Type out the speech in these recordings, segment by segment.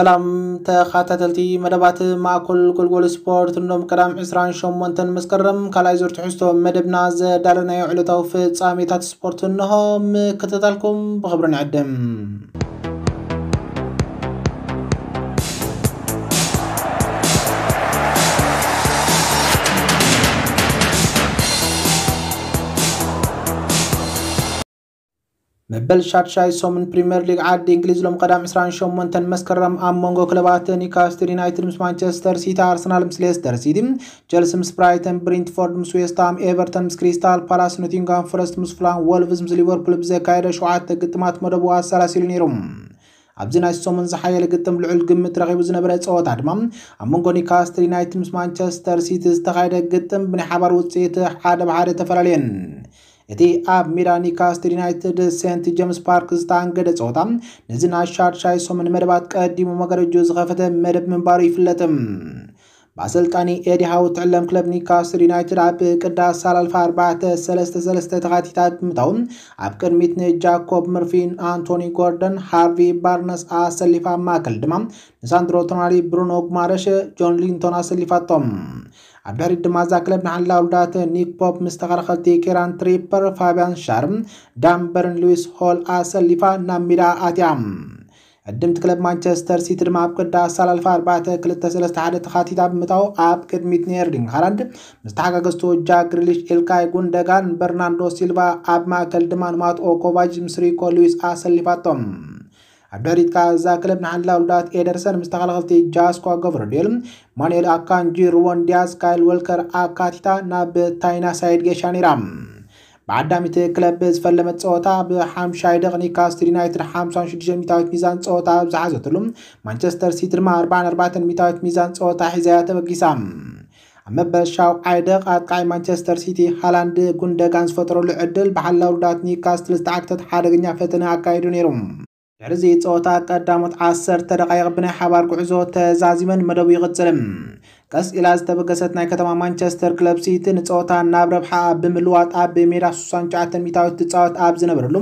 سلام تا خاتتلتي مدبات ما كل كل قول سپورت نوم كرام عسران شو منتن مسكرم كالايزور تحستو مدبنا زدارنا يوعلو توفيت سامي تات سپورت نهوم كتتالكم بخبرنا عدم መበል ሻድሻይ ሶምን ፕሪምየር ሊግ ዓዲ እንግሊዝ ሎም ቀዳም 28 መስከረም ኣብ መንጎ ክለባት ኒካስትር ዩናይትድ ምስ ማንቸስተር ሲቲ ኣርሰናል ምስ ሌስተር ሲቲ ቸልሲ ምስ ብራይተን ብሪንትፎርድ ምስ ዌስትሃም ኤቨርተን ምስ ክሪስታል ፓላስ ኖቲንጋም ፈረስት ምስ ፍላን ወልቭዝ ምስ ሊቨርፑል ብዘካየደ ሸውዓተ ግጥማት መደቡ ኣሳላሲሉ ነይሩ ኣብዚ ናይ ሶሙን ዝሓየለ ግጥም ልዑል ግምት ረኺቡ ዝነበረ ፀወታ ድማ ኣብ መንጎ ኒካስትር ዩናይትድ ምስ ማንቸስተር ሲቲ ዝተኻየደ ግጥም ብናይ ሓባር ውፅኢት ሓደ ብሓደ ተፈላለየን እቲ ኣብ ሜዳ ኒውካስትል ዩናይትድ ሴንት ጀምስ ፓርክ ዝተኣንገደ ፀወታ ንዝናሻድሻይ ሶምን መደባት ቀዲሙ መጋረጆ ዝኸፈተ መደብ ምንባሩ ይፍለጥ ብኣሰልጣኒ ኤዲ ሃው ትዕለም ክለብ ኒውካስትል ዩናይትድ ኣብ ቅዳስ ሳላልፋ 4 ተኻቲታ ብምታው ኣብ ቅድሚት ንጃኮብ ምርፊን ኣንቶኒ ጎርደን ሃርቪ ባርነስ ኣሰሊፋ ማእከል ድማ ንሳንድሮ ቶናሊ ብሩኖ ጉማረሽ ጆን ሊንቶን ኣሰሊፋቶም ኣብ ድማ እዛ ክለብ ንሓላውዳት ኒክ ፖፕ ምስ ተኸላኸልቲ ኬራን ትሪፐር ፋብያን ሻርም ዳምበርን ሉዊስ ሆል ኣሰሊፋ ናብ ሜዳ ኣትያ ዕድምቲ ክለብ ማንቸስተር ሲቲ ድማ ኣብ ቅዳ ኣሰላልፋ 4231 ተኻቲታ ብምታው ኣብ ቅድሚት ንኤርሊንግ ሃላንድ ምስተሓጋገዝቲ ወጃ ግሪሊሽ ኢልካይ ጉንደጋን በርናንዶ ሲልቫ ኣብ ማእከል ድማ ንማጥኦ ኮቫጅ ምስሪኮ ሉዊስ ኣሰሊፋቶም ኣበሪትካ እዛ ክለብ ንሓንላ ውላድ ኤደርሰን ምስ ተኸላኸልቲ ጃስኮ ገብረድል ማንኤል ኣካንጂ ሩወን ዲያዝ ካይል ወልከር ኣካቲታ ናብ ታይና ሳይድ ጌሻ ነይራ ብዓዳሚቲ ክለብ ዝፈለመት ፀወታ ብሓምሻይ 50 ደቕ ኒካስትል ዩናይትድ 56 ሚታዊት ሚዛን ፀወታ ዝሓዘትሉ ማንቸስተር ሲቲ ድማ 44 ሚታዊት ሚዛን ፀወታ ሒዛያ ተበጊሳ ኣብ መበል ዓይደቕ ኣጥቃዒ ማንቸስተር ሲቲ ሃላንድ ጉንደጋን ዝፈጠረሉ ዕድል ብሓላ ውሉዳት ኒካስትል ዝተዓክተት ሓደገኛ ፈተነ ኣካይዱ ነይሩ ድሕሪ ፀወታ ቀዳሞት 10 ደቃይቕ ብናይ ሓባር ጉዕዞ ተዛዚመን መደቡ ይቕፅል ቀስ ኢላ ዝተበገሰት ናይ ከተማ ማንቸስተር ክለብ ሲቲ ንፀወታ ናብ ረብሓ ብምልዋጥ ኣብ ሜዳ 69 ሚታዊት ትፃወት ኣብ ዝነበረሉ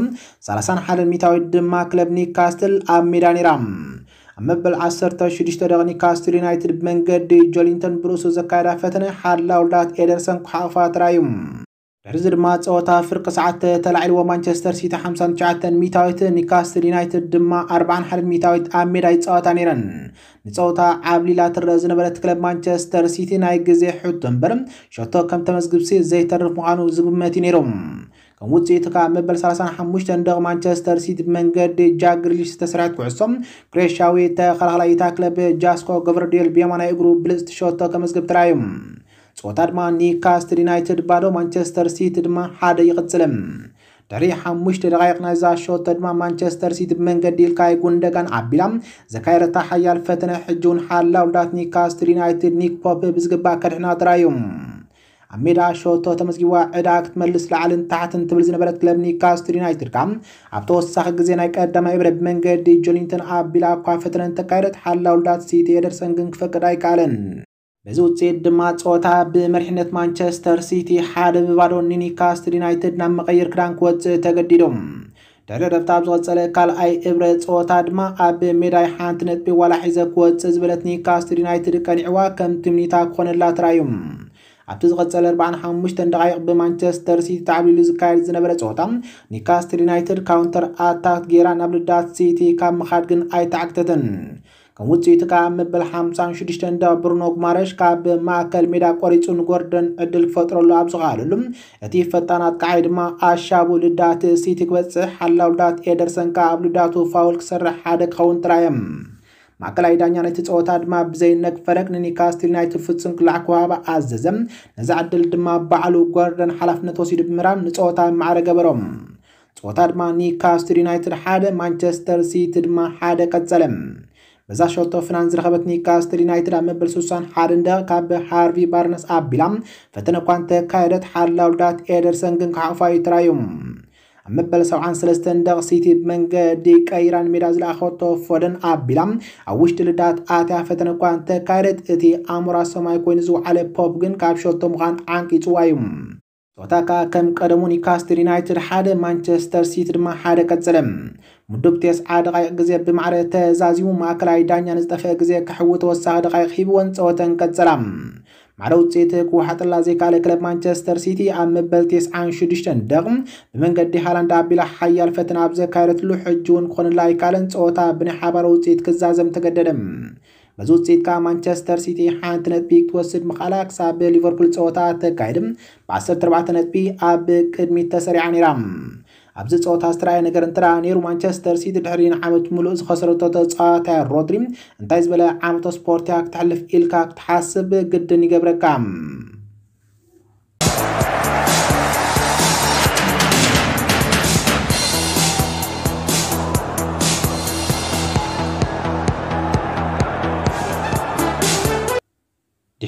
31 ሚታዊት ድማ ክለብ ኒካስትል ኣብ ሜዳ ነይራ ኣብ መበል 16 ደቂ ኒካስትል ዩናይትድ ብመንገዲ ጆሊንተን ብርእሱ ዘካየዳ ፈተነ ሓላ ውልዳት ኤደርሰን ኩሓቕፋ ተራእዩ ድሕሪ ድማ ፀወታ ፍርቂ ሰዓተ ተላዒልዎ ማንቸስተር ሲቲ 59 ሚታዊት ኒካስትል ዩናይትድ ድማ 41 ሚታዊት ኣብ ሜዳ ይፀወታ ነይረን ንፀወታ ዓብ ሊላ ትረአ ዝነበረት ክለብ ማንቸስተር ሲቲ ናይ ግዜ ሕቶ እምበር ሸቶ ከም ተመዝግብሲ ዘይተርፍ ምዃኑ ዝግመት እዩ ነይሮም ከም ውፅኢቱ ካብ መበል 35 ደቂ ማንቸስተር ሲቲ ብመንገዲ ጃግሪሊሽ ዝተሰርሐት ኩዕሶም ክሬሻዊ ተኸላኸላይታ ክለብ ጃስኮ ጎቨርዴል ብየማናይ እግሩ ብልፅቲ ሸቶ ከመዝግብ ተራእዮም ፆታ ድማ ኒካስትድ ዩናይትድ ባዶ ማንቸስተር ሲቲ ድማ ሓደ ይቕፅልም ድሕሪ 5 ደቃይቅ ናይ ዝኣሸወቶ ድማ ማንቸስተር ሲቲ ብመንገዲ ኢልካይ ጉንደጋን ኣቢላ ዘካይረታ ሓያል ፈተነ ሕጂ እውን ሓላ ውልዳት ኒካስትል ዩናይትድ ኒክ ፖፕ ብዝግባእ ከድሕና ጥራይ እዩ ኣብ ሜዳ ሸቶ ተመዝጊባ ዕዳ ክትመልስ ላዕልን ታሕትን ትብል ዝነበረት ክለብ ኒካስትል ዩናይትድ ካ ኣብ ተወሳኺ ግዜ ናይ ቀዳማ ዕብረ ብመንገዲ ጆሊንተን ኣቢላ እኳ ፈተነን ተካይረት ሓላ ውልዳት ሲቲ የደርሰን ግን ክፈቅድ ኣይከኣለን በዚ ውፅኢት ድማ ፀወታ ብመሪሕነት ማንቸስተር ሲቲ ሓደ ብባዶ ኒኒካስት ዩናይትድ ናብ መቐይር ክዳን ክወፅእ ተገዲዶም ድሕሪ ረብታ ኣብ ዝቐፀለ ካልኣይ እብረ ፀወታ ድማ ኣብ ሜዳይ ሓንቲ ነጥቢ ዋላ ሒዘ ክወፅእ ዝበለት ኒካስት ዩናይትድ ቀኒዕዋ ከም ትምኒታ ክኾነላ ተራእዩ ኣብቲ ዝቐፀለ 45 ደቂቕ ብማንቸስተር ሲቲ ተዓብሊሉ ዝካየድ ዝነበረ ፀወታ ኒካስትል ዩናይትድ ካውንተር ኣታክ ጌራ ናብ ልዳት ሲቲ ካብ ምኻድ ግን ኣይተዓግተተን ከም ውፅኢት ከዓ መበል 56 እንዳ ብሩኖ ጉማሬሽ ካብ ማእከል ሜዳ ቆሪፁን ጎርደን ዕድል ክፈጥረሉ ኣብ ዝኽኣለሉ እቲ ፈጣን ኣጥቃዓይ ድማ ኣሻቡ ልዳት ሲቲ ክበፅሕ ሓላው ልዳት ኤደርሰን ከዓ ኣብ ልዳቱ ፋውል ክሰርሕ ሓደ ክኸውን ጥራይ እዮም ማእከላይ ዳኛ ነቲ ፀወታ ድማ ብዘይነግ ፈረግ ንኒካስቲል ናይ ትፍፅም ክላዕ ክዋሃበ ኣዘዘ ነዚ ዕድል ድማ ባዕሉ ጎርደን ሓላፍነት ወሲዱ ብምራም ንፀወታ ማዕረ ገበሮም ፀወታ ድማ ኒካስትል ዩናይትድ ሓደ ማንቸስተር ሲቲ ድማ ሓደ ቀፀለም በዛ ሸቶ ፍናንስ ረኸበት ኒውካስትል ዩናይትድ ኣብ መበል 61 እንደ ካብ ሃርቪ ባርነስ ኣቢላ ፈተነ እኳን ተካየደት ሓላውልዳት ኤደርሰን ግን ክሓቕፋ ይትራእዩ ኣብ መበል 73 ደቕ ሲቲ ብመንገዲ ቀይራን ሜዳ ዝለኣኸቶ ፎደን ኣቢላ ኣብ ውሽጢ ልዳት ኣትያ ፈተነ እኳ እንተካየደት እቲ ኣሞራ ሰማይ ኮይኑ ዝውዓለ ፖፕ ግን ካብ ሸቶ ምዃን ዓንቂፅዋ እዩ ተወታካ ከም ቀደሙ ኒካስትል ዩናይትድ ሓደ ማንቸስተር ሲቲ ድማ ሓደ ቀፀለ ምድብ ቴስዓ ደቃይቅ ግዜ ብማዕረ ተዛዚሙ ማእከላይ ዳኛ ንዝጠፈአ ግዜ ክሕው ተወሳኺ ደቃይቅ ሂብዎን ፀወተን ቀፅላ ማዕረ ውፅኢት ክወሓጥላ ዘይከኣለ ክለብ ማንቸስተር ሲቲ ኣብ መበል 96 ደቕም ብመንገዲ ሃላንድ ኣቢላ ሓያል ፈተና ኣብ ዘካየረትሉ ሕጂ እውን ክኾንላ ኣይካኣለን ፀወታ ብናይ ሓባር ውፅኢት ክዛዘም ተገደደ በዚ ውፅኢት ውፅኢትካ ማንቸስተር ሲቲ ሓንቲ ነጥቢ ክትወስድ ምኽኣላ ክሳብ ሊቨርፑል ፀወታ ተካይድም ብ14 ነጥቢ ኣብ ቅድሚት ተሰሪዓ ነይራ ኣብዚ ፀወታ ዝተረኣየ ነገር እንትራ ነይሩ ማንቸስተር ሲቲ ድሕሪ ንዓመት ሙሉእ ዝኸሰረቶ ተፃዋታይ ሮድሪ እንታይ ዝበለ ዓመቶ ስፖርትያ ክትሕልፍ ኢልካ ክትሓስብ ግድን ይገብረካ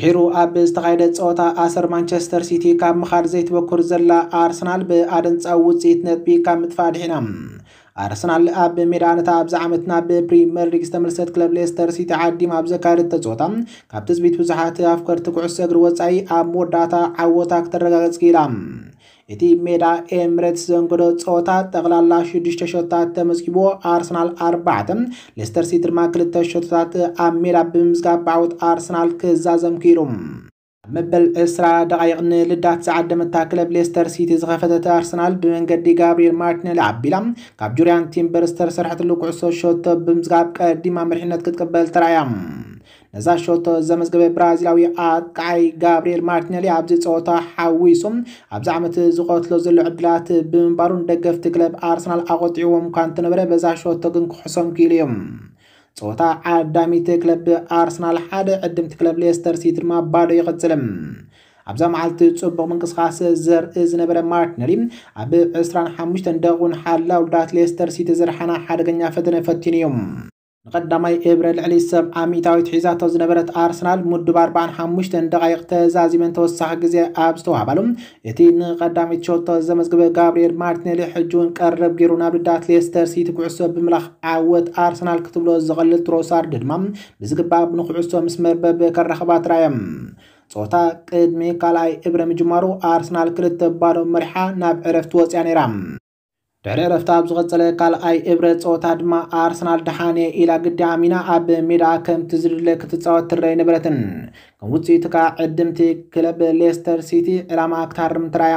ድሒሩ ኣብ ዝተኻየደ ፀወታ ኣሰር ማንቸስተር ሲቲ ካብ ምኻድ ዘይትበኩር ዘላ ኣርሰናል ብኣደንፃዊ ውፅኢት ነጥቢ ካብ ምጥፋእ ድሒና ኣርሰናል ኣብ ሜዳ ነታ ኣብዚ ዓመት ናብ ፕሪምየር ሊግ ዝተመልሰት ክለብ ሌስተር ሲቲ ዓዲም ኣብ ዘካየደተ ተፀወታ ካብ ትፅቢት ብዙሓት ኣፍከርቲ ኩዕሶ እግሪ ወፃኢ ኣብ መወዳእታ ዓወታ ክተረጋገፅ ኪኢላ እቲ ሜዳ ኤምሬትስ ዘንግዶ ፀወታ ጠቕላላ 6 ሸቶታት ተመዝጊቦ ኣርሰናል 4 ሌስተር ሲቲ ድማ 2 ሸቶታት ኣብ ሜዳ ብምምዝጋብ ብዓወት ኣርሰናል ክዛዘም ኪኢሉ መበል 20 ደቂቕ ንልዳት ዝዓደመታ ክለብ ሌስተር ሲቲ ዝኸፈተት ኣርሰናል ብመንገዲ ጋብሪኤል ማርቲነሊ ኣቢላ ካብ ጁርያን ቲምበር ዝተሰርሐትሉ ኩዕሶ ሸቶ ብምዝጋብ ቀዲማ መሪሕነት ክትቅበል ተራእያ ነዛ ሸቶ ዘመዝገበ ብራዚላዊ ኣጥቃዓይ ጋብርኤል ማርቲነሊ ኣብዚ ፀወታ ሓዊሶም ኣብዚ ዓመት ዝቆትሎ ዘሎ ዕድላት ብምንባሩን ደገፍቲ ክለብ ኣርሰናል ኣቆጢዕዎም እኳ እንትነበረ በዛ ሸቶ ግን ክሕሶም ክኢሉ እዮም ፀወታ ዓዳሚት ክለብ ኣርሰናል ሓደ ዕድምቲ ክለብ ሌስተር ሲቲ ድማ ባዶ ይቐፅልም ኣብዛ መዓልቲ ፅቡቕ ምንቅስቃስ ዘርኢ ዝነበረ ማርቲነሊ ኣብ 25 ደቂቁን ሓላ ውልዳት ሌስተር ሲቲ ዝርሓና ሓደገኛ ፈተነ ፈቲኑ እዮም ንቀዳማይ ኤብረ ልዕሊ ሰብ ሚታዊት ሒዛቶ ዝነበረት ኣርሰናል ምድብ 45 ደቂቕ ተዛዚመን ተወሳኺ ግዜ ኣብ ዝተዋሃባሉ እቲ ንቀዳሚት ሸቶ ዘመዝግበ ጋብርኤል ማርቲነሊ ሕጂ እውን ቀረብ ገይሩ ናብ ልዳት ሌስተር ሲቲ ኩዕሶ ብምላኽ ዓወት ኣርሰናል ክትብሎ ዝቐልል ትሮሳርድ ድማ ብዝግባእ ንኩዕሶ ምስ መርበብ ከረኸባ ትራእየ ፆታ ቅድሚ ካልኣይ እብረ ምጅማሩ ኣርሰናል ክልተ ባዶ መሪሓ ናብ ዕረፍቲ ወፅያ ነይራ ድሕሪ ዕረፍታ ኣብ ዝቐፀለ ካልኣይ እብረት ፀወታ ድማ ኣርሰናል ድሓነ ኢላ ግዲ ኣሚና ኣብ ሜዳ ከምቲ ዝድለ ክትፃወት ትረይ ነበረትን ከም ውፅኢቱ ከዓ ዕድምቲ ክለብ ሌስተር ሲቲ ዕላማ ክታርም ትራያ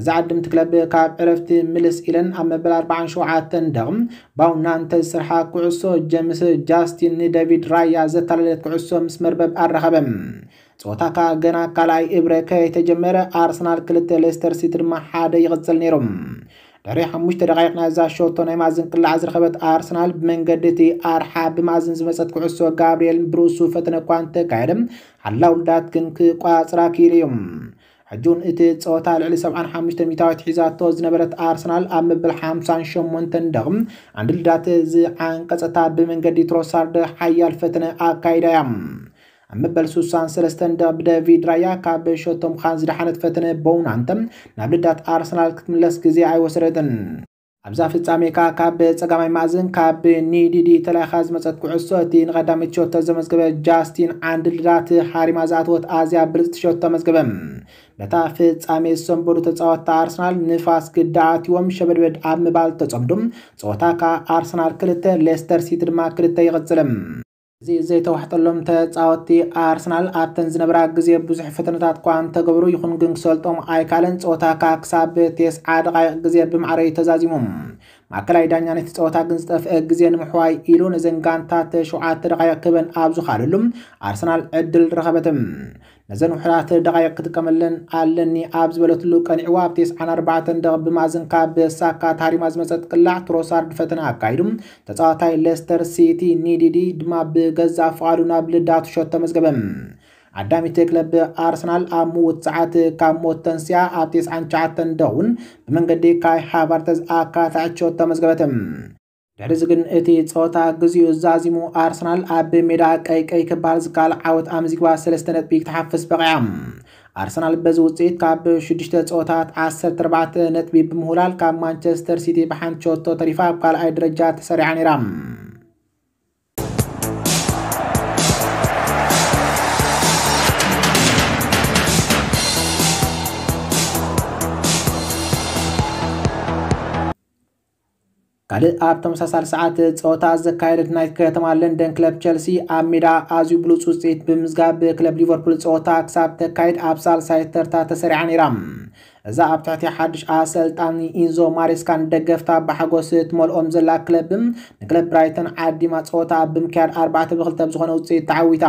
እዛ ዕድምቲ ክለብ ካብ ዕረፍቲ ምልስ ኢለን ኣብ መበል 47 ደቕም ባውናንተ ዝስርሓ ኩዕሶ ጀምስ ጃስቲን ንደቪድ ራያ ዘተላለት ኩዕሶ ምስ መርበብ ኣረኸበ ፀወታ ካ ገና ካልኣይ እብረ ከየተጀመረ ኣርሰናል ክልተ ሌስተር ሲቲ ድማ ሓደ ይቕፅል ነይሮም ድሕሪ 5 ደቃይቕ ናይ እዛ ሸቶ ናይ ማዝን ቅላዕ ዝረኸበት ኣርሰናል ብመንገዲ እቲ ኣርሓ ብማዝን ዝመፀት ኩዕሶ ጋብርኤል ብርእሱ ፈተነ እኳ እንተካየደ ሓላ ውልዳት ግን ክቋፅራ ክኢሉ እዮም ሕጁን እቲ ፀወታ ልዕሊ 75 ሚታዊት ሒዛቶ ዝነበረት ኣርሰናል ኣብ መበል 58 ደቕም አንድልዳት ዝዓንቀፀታ ብመንገዲ ትሮሳርድ ሓያል ፈተነ ኣካይዳ እያ ኣብ መበል 63 ዳብ ደቪድ ራያ ካብ ሸቶም ካን ዝደሓነት ፈተነ ቦውናንተም ናብ ልዳት ኣርሰናል ክትምለስ ግዜ ኣይወሰደትን ኣብዛ ፍጻሜ ከዓ ካብ ፀጋማይ ማእዝን ካብ ኒዲዲ ተላይኻ ዝመፀት ኩዕሶ እቲ ንቀዳሚት ሸቶ ዘመዝገበ ጃስቲን ዓንድ ልዳት ሓሪማ ዝኣትወት ኣዝያ ብልፅቲ ሸቶ መዝገበ በታ ፍጻሜ ዝሰንበዱ ተፃወታ ኣርሰናል ንፋስ ግዳኣትዎም ሸበድበድ ኣብ ምባል ተፀምዱም ፀወታ ካ ኣርሰናል ክልተ ሌስተር ሲቲ ድማ ክልተ ይቐፅልም እዚ ዘይተዋሕጠሎም ተፃወቲ ኣርሰናል ኣብተን ዝነበራ ግዜ ብዙሕ ፈተነታት እኳ እንተገብሩ ይኹን ግን ክሰልጦም ኣይካለን ፀወታ ካ ክሳብ ቴስዓ ደቃይቅ ግዜ ብማዕረዩ ተዛዚሞም ማእከላይ ዳኛነት ፀወታ ግን ዝጠፍአ ግዜ ንምሕዋይ ኢሉ ንዘንጋንታት ሸውዓተ ደቃይቅ ክበን ኣብ ዝኻለሉም ኣርሰናል ዕድል ረኸበትም ነዘን ውሕዳት ደቃይቅ ክጥቀመለን ኣለኒ ኣብ ዝበለትሉ ቀኒዕዋ ኣብ 94 ደቂ ብማዝን ካብ ሳካ ታሪማ ዝመፀት ቅላዕ ትሮሳርድ ፈተና ኣካይዱ ተፃዋታይ ሌስተር ሲቲ ኒዲዲ ድማ ብገዛ ፍቓዱ ናብ ልዳቱ ሾት ተመዝገበ ኣዳሚት ክለብ አርሰናል ኣብ ውፅዓት ካብ ሞት ተንስያ ኣብ 99 ደውን ብመንገዲ ካይ ሃቫርተዝ ኣካታዕቸው ተመዝገበት ድሕሪ እዚ ግን እቲ ፀወታ ግዜኡ ዛዚሙ ኣርሰናል ኣብ ሜዳ ቀይቀይ ክበሃል ዝከኣል ዓወት ኣምዚግባ ሰለስተ ነጥቢ ክትሓፍስ በቂያ ኣርሰናል በዚ ውፅኢት ካብ 6 ዱሽተ ፀወታት 14 ነጥቢ ብምሁላል ካብ ማንቸስተር ሲቲ ብሓንቲ ሸቶ ተሪፋ ኣብ ካልኣይ ደረጃ ተሰሪዓ ነይራ ካልእ ኣብ ተመሳሳሊ ሰዓት ፀወታ ዘካየደት ናይ ከተማ ለንደን ክለብ ቸልሲ ኣብ ሜዳ ኣዝዩ ብሉፅ ውፅኢት ብምዝጋብ ክለብ ሊቨርፑል ፀወታ ክሳብ ተካይድ ኣብ ሳልሳይ ተርታ ተሰሪዓ ነይራ እዛ ኣብ ትሕቲ ሓድሽ ኣሰልጣኒ ኢንዞ ማሬስካን ደገፍታ ብሓጎስ ትመልኦም ዘላ ክለብን ንክለብ ብራይተን ዓዲማ ፀወታ ብምክያድ 4 ብ2 ብዝኾነ ውፅኢት ተዓዊታ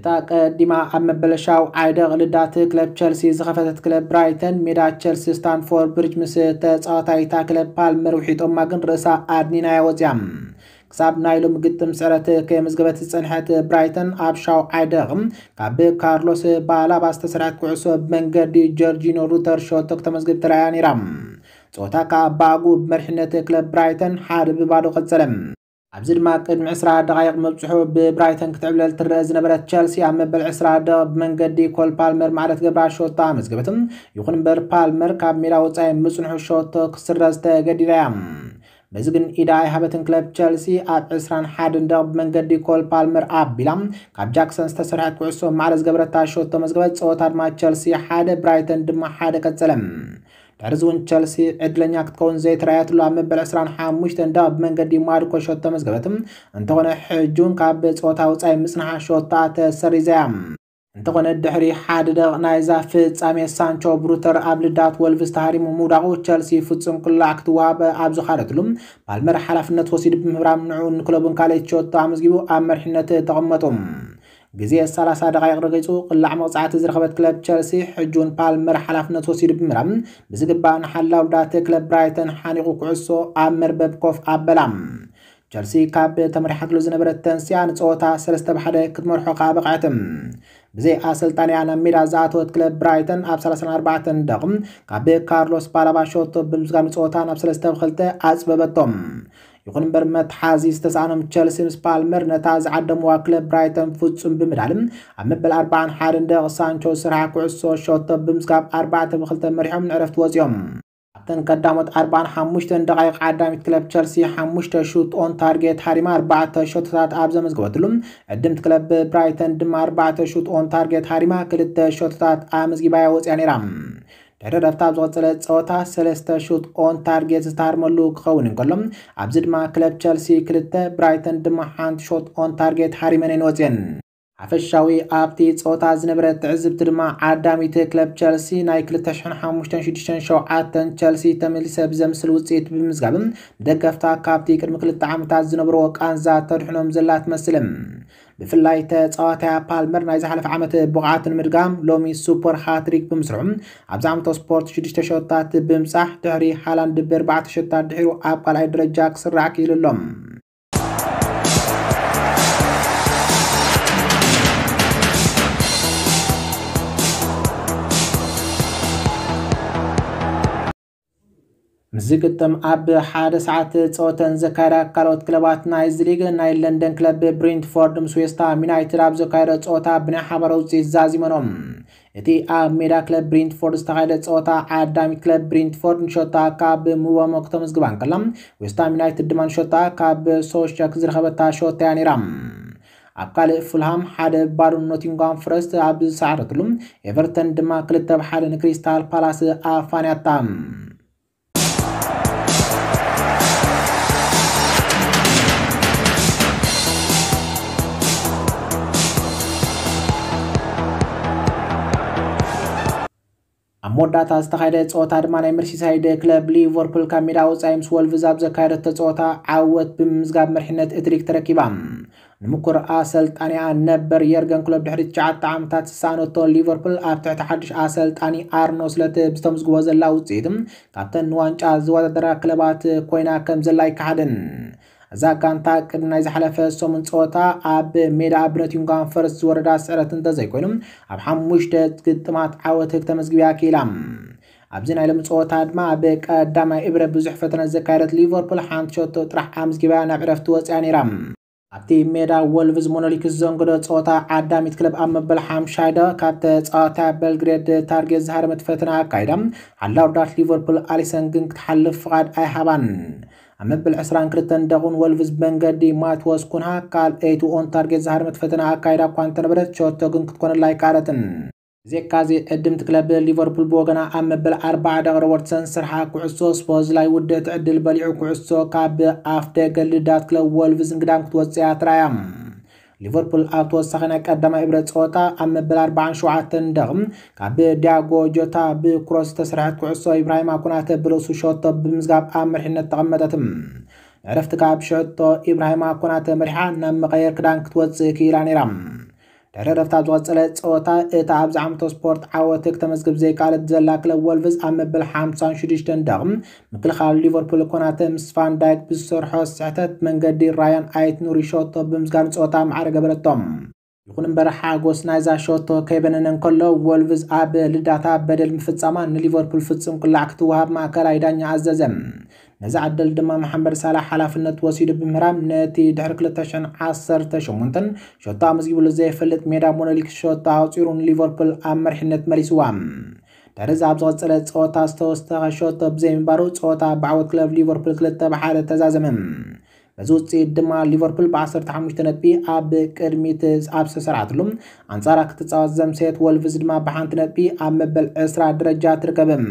እታ ቀዲማ ኣብ መበለሻው ዓይደ ቅልዳት ክለብ ቸልሲ ዝኸፈተት ክለብ ብራይተን ሜዳ ቸልሲ ስታንፎርድ ብርጅ ምስ ተፃወታይታ ክለብ ፓልመር ውሒጦማ ግን ርእሳ ኣድኒና ወፅያ ክሳብ ናይ ሎሚ ግጥም ስዕረት ከየመዝገበት ዝፀንሐት ብራይተን ኣብ ሻው ዓይደቕ ካብ ካርሎስ ባላባ ዝተሰርሐት ኩዕሶ ብመንገዲ ጆርጂኖ ሩተር ሸቶ ክተመዝግብ ትረኣያ ነይራ ፆታ ከዓ ባጉ ብመርሕነት ክለብ ብራይተን ሓደ ብባዶ ቀፀለም ኣብዚ ድማ ቅድሚ 20 ደቃይቕ መብፅሑ ብብራይተን ክትዕብለል ትርአ ዝነበረት ቸልሲ ኣብ መበል 20 ደቕ ብመንገዲ ኮል ፓልመር ማዕረት ገብራ ሾቶ ኣመዝገበትም። ይኹን እምበር ፓልመር ካብ ሜዳ ወፃኢ ምፅንሑ ሾቶ ክስረ ዝተገዲዳ እያ በዚ ግን ኢዳ ኣይሃበትን ክለብ ቸልሲ ኣብ 21 ደቕ ብመንገዲ ኮል ፓልመር ኣቢላ ካብ ጃክሰን ዝተሰርሐት ኩዕሶ ማዕረ ዝገበረታ ሾቶ መዝገበት ፀወታ ድማ ቸልሲ ሓደ ብራይተን ድማ ሓደ ቀፀለም ዳርዝውን ቸልሲ ዕድለኛ ክትከውን ዘይተረኣየት ሎ ኣብ መበል 25 እንዳ ብመንገዲ ማድኮ ሾት መዝገበትም እንተኾነ ሕጁን ካብ ፆታ ውፃይ ምፅናሓ ሾታ ተሰሪዘያ እንተኾነ ድሕሪ ሓደ ደቕ ናይዛ ፍጻሜ ሳንቾ ብሩተር ኣብ ልዳት ወልቭስ ተሃሪሙ ምውዳቑ ቸልሲ ፍጹም ክላዕ ክትዋሃበ ኣብ ዝኻደትሉ ባልመር ሓላፍነት ወሲድ ብምህራም ንዑ ንክለቡን ካልእ ሸቶ ኣመዝጊቡ ኣብ መርሕነት ተቐመጡ ግዜ 30 ደቂቕ ረገፁ ቅላዕ መቕፃዕቲ ዝረኸበት ክለብ ቸልሲ ሕጁን ፓልመር ሓላፍነት ወሲዱ ብምራም ብዝግባእ ንሓላው ዳተ ክለብ ብራይተን ሓኒቑ ኩዕሶ ኣብ መርበብ ኮፍ ኣበላም ቸልሲ ካብ ተመሪሓትሉ ዝነበረት ተንስያ ንፀወታ ሰለስተ ብሓደ ክትመርሖ ከዓ በቕዐትም ብዘይ ኣሰልጣንያ ናብ ሜዳ ዝኣተወት ክለብ ብራይተን ኣብ 34 ደቕም ካብ ካርሎስ ባላባ ሾቶ ብምዝጋም ንፀወታ ናብ ሰለስተ ብክልተ ኣፅበበቶም ይኹን እምበር መትሓዚ ዝተሳኖም ቸልሲ ምስ ፓልመር ነታ ዝዓደምዋ ክለብ ብራይተን ፍጹም ብምዳልም ኣብ መበል 41 ደቂቕ ሳንቾ ስራሕ ኩዕሶ ሸቶ ብምስጋብ 4 ብ2 መሪሖም ንዕረፍቲ ወፂኦም ኣብተን ቀዳሞት 45 ደቃይቕ ዓዳሚት ክለብ ቸልሲ 5 ሹት ኦን ታርጌት ሃሪማ 4 ሾቶታት ኣብ ዘመዝግበትሉ ዕድምቲ ክለብ ብራይተን ድማ 4 ሹት ኦን ታርጌት ሃሪማ 2 ሾቶታት ኣመዝጊባያ ወፅያ ነይራ ድሕሪ ረፍታ ዝቐፀለ ፀወታ ሰለስተ ሹት ኦን ታርጌት ዝተሃርመሉ ክኸውን እንከሎ ኣብዚ ድማ ክለብ ቸልሲ ክልተ ብራይተን ድማ ሓንቲ ሾት ኦን ታርጌት ሓሪመን ይንወፅየን ሓፈሻዊ ኣብቲ ፀወታ ዝነበረ ትዕዝብቲ ድማ ዓዳሚት ክለብ ቸልሲ ናይ 20567 ቸልሲ ተመሊሰ ብዘምስል ውፅኢት ብምዝጋብን ደገፍታ ካብቲ ቅድሚ ክልተ ዓመታት ዝነበርዎ ቃንዛ ተድሕኖም ዘላ ትመስልም ብፍላይ ተፃዋታይ ፓልመር ናይ ዝሓለፈ ዓመት ብቕዓት ንምድጋም ሎሚ ሱፐር ሃትሪክ ብምስርዑ ኣብዚ ዓመቶ ስፖርት 6 ሸወታት ብምብፃሕ ድሕሪ ሃላንድ ብኣርባዕተ ሸወታት ድሒሩ ኣብ ካልኣይ ደረጃ ክስራዕ ክኢሉ ኣሎም ምዝ ግጥም ኣብ ሓደ ሰዓት ፀወተን ዘካየዳ ካልኦት ክለባት ናይ ዝሊግ ናይ ለንደን ክለብ ብሪንትፎርድ ምስ ዌስትሃም ዩናይትድ ኣብ ዘካየደ ፀወታ ብናይ ሓበረ ውፅኢት ዛዚመኖም እቲ ኣብ ሜዳ ክለብ ብሪንትፎርድ ዝተካየደ ፀወታ ዓዳሚ ክለብ ብሪንትፎርድ ንሸታ ካብ ምቦሞ ክተመዝግባ ንከላ ዌስትሃም ዩናይትድ ድማ ንሸታ ካብ ሶሸክ ዝረኸበታ ሸታ እያ ነይራ ኣብ ካልእ ፉልሃም ሓደ ባዶ ኖቲንጓም ፍረስት ኣብ ዝሰዓረትሉ ኤቨርተን ድማ ክልተ ብሓደ ንክሪስታል ፓላስ ኣፋንያታ አሞዳት ዝተካየደ ፀወታ ድማ ናይ መርሲሳይድ ክለብ ሊቨርፑል ካብ ሜዳ ወፃኢ ምስ ወልቭዝ ኣብ ዘካየደቶ ፀወታ ዓወት ብምምዝጋብ መርሕነት እትሪክ ተረኪባ ንምኩር ኣሰልጣኒኣ ነበር የርገን ክሎብ ድሕሪ 9 ዓመታት ዝሰኣነቶ ሊቨርፑል ኣብ ትሕቲ ሓዱሽ ኣሰልጣኒ ኣርኖ ስለት ብዝተምዝግቦ ዘላ ውፅኢት ካብተን ዋንጫ ዝወዳደራ ክለባት ኮይና ከም ዘላ ይከሓድን እዛ ጋንታ ቅድ ናይ ዝሓለፈ ሰሙን ፀወታ ኣብ ሜዳ ኣብነት ዩንጋን ፈርስ ዝወረዳ ስዕረት እንተዘይኮይኑ ኣብ ሓሙሽተ ግጥማት ዓወት ተመዝግብያ ኪኢላ ኣብዚ ናይ ሎም ፀወታ ድማ ኣብ ቀዳማይ እብረ ብዙሕ ፈተነ ዘካየደት ሊቨርፑል ሓንቲ ሸቶ ጥራሕ ኣምዝግብያ ናብ ዕረፍቲ ወፅያ ነይራ ኣብቲ ሜዳ ወልቭዝ ሞኖሊክስ ዘንግዶ ፀወታ ዓዳሚት ክለብ ኣብ መበል ሓምሻይዶ ካብ ተፃወታ በልግሬድ ታርጌት ዝሃደመት ፈተና ኣካይዳ ሓላውዳት ሊቨርፑል ኣሊሰን ግን ክትሓልፍ ፍቓድ ኣይሃባን ዓመብል 22 እንደኹን ወልቭዝ መንገዲ ማትወስ ኩንሃ ካል ኤቱ ኦን ታርጌት ዛሃር መትፈትና ኣካይዳ እኳ እንተነበረት ሸወቶ ግን ክትኮነላ ኣይካኣለትን ዜካዚ ዕድምቲ ክለብ ሊቨርፑል ብወገና ኣብ መበል 40 ደቂ ሮበርትሰን ስርሓ ኩዕሶ ስፖዝ ላይ ውደት ዕድል በሊዑ ኩዕሶ ካብ ኣፍ ደገ ልዳት ክለብ ወልቭዝ እንግዳም ክትወፅያ ትራያ ሊቨርፑል ኣብ ተወሳኺ ናይ ቀዳማይ እብረት ፀወታ ኣብ መበል 47 ደቕም ካብ ዲያጎ ጆታ ብክሮስ ዝተስርሐት ኩዕሶ ኢብራሂማ ኩናተ ብርእሱ ሸቶ ብምዝጋብ ኣብ ምርሕነት ተቐመጠትም ዕረፍቲ ካብ ሸቶ ኢብራሂማ ኩናተ መሪሓ ናብ መቐየር ክዳን ክትወፅእ ክኢላ ነይራ ድሕሪ ረፍታ ዝቐፀለ ፀወታ እታ ኣብ ዝዓመቶ ስፖርት ዓወትክ ተመዝግብ ዘይካልት ዘላ ክለብ ወልቭስ ኣብ መበል 56 ደቕም ምክልኻል ሊቨርፑል ኮናተ ምስ ቫንዳይክ ብዝሰርሖ ስሕተት መንገዲ ራያን ኣይት ኑሪሾቶ ብምስጋን ፀወታ መዓረ ገበረቶም ይኹን እምበር ሓጎስ ናይዛ ሸቶ ከይበነነ እንከሎ ወልቭዝ ኣብ ልዳታ በደል ምፍፃማ ንሊቨርፑል ፍፁም ቅላዕ ክትወሃብ ማእከላይ ዳኛ ኣዘዘ ነዚ ዓደል ድማ መሓመድ ሳላሕ ሓላፍነት ወሲዱ ብምህራም ነቲ ድሕሪ 218 ሸቶ ኣመዝጊብሉ ዘይፈልጥ ሜዳ ሞኖሊክ ሸቶ ኣውፂሩ ንሊቨርፑል ኣብ መርሕነት መሊስዋ ድሕሪዚ ኣብ ዝቐፀለ ፀወታ ዝተወስተኸ ሸቶ ብዘይምባሩ ፀወታ ብዓወት ክለብ ሊቨርፑል 2 ብሓደ ተዛዘመ እዚ ውፅኢት ድማ ሊቨርፑል ብ15 ነጥቢ ኣብ ቅድሚት ኣብ ስስር ኣንጻራ ክትፃወት ዘምሴት ወልቭዝ ድማ ብሓንቲ ነጥቢ ኣብ መበል 20 ደረጃ ትርከብም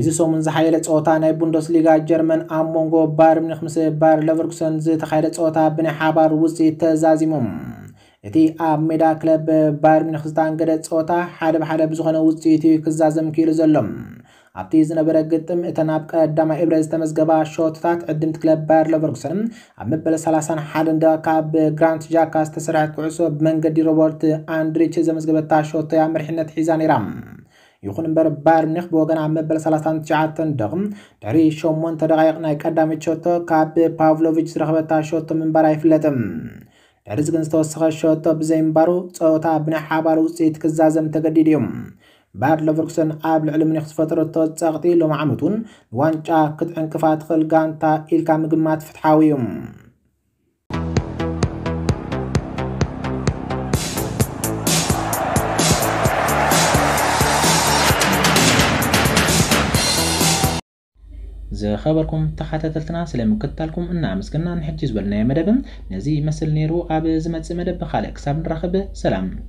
ናይዚ ሰሙን ዝሓየለ ፀወታ ናይ ቡንደስሊጋ ጀርመን ኣብ ሞንጎ ባር ሙኒክ ምስ ባር ለቨርኩሰን ዝተካየደ ፀወታ ብናይ ሓባር ውፅኢት ተዛዚሞም እቲ ኣብ ሜዳ ክለብ ባር ሙኒክ ዝተኣንገደ ፀወታ ሓደ ብሓደ ብዝኾነ ውፅኢት እዩ ክዛዘም ክኢሉ ዘሎም ኣብቲ ዝነበረ ግጥም እተን ኣብ ቀዳማ እብረ ዝተመዝገባ ሾትታት ዕድምቲ ክለብ ባየር ለቨርኩሰን ኣብ መበለ 31 ደቂቃ ብግራንት ጃካ ዝተሰርሐት ኩዕሶ ብመንገዲ ሮበርት ኣንድሪች ዘመዝገበታ ሾቶ ያ መርሕነት ሒዛ ነይራ ይኹን እምበር ባየር ሙኒክ ብወገን ኣብ መበል 39 ደቕም ድሕሪ 8 ደቃይቕ ናይ ቀዳሚት ሸቶ ካብ ፓቭሎቪች ዝረኽበታ ሸቶ ምንባር ኣይፍለጥም ድሕሪ ዚ ግን ዝተወሰኸ ሸቶ ብዘይምባሩ ፀወታ ብናይ ሓባር ውፅኢት ክዛዘም ተገዲድ እዩ ባየር ሌቨርኩሰን ኣብ ልዕሊ ሙኒክ ዝፈጠሮ ተፀቕጢ ሎም ዓመት እውን ዋንጫ ክትዕንቅፋ ትኽእል ጋንታ ኢልካ ምግማት ፍትሓዊ እዩ زي خبركم تحت تلتنا سلام كتالكم إن عمسكنا نحجز ولنا يا مدبن نزي مثل نيرو عبز مدب خالق سابن رخب سلام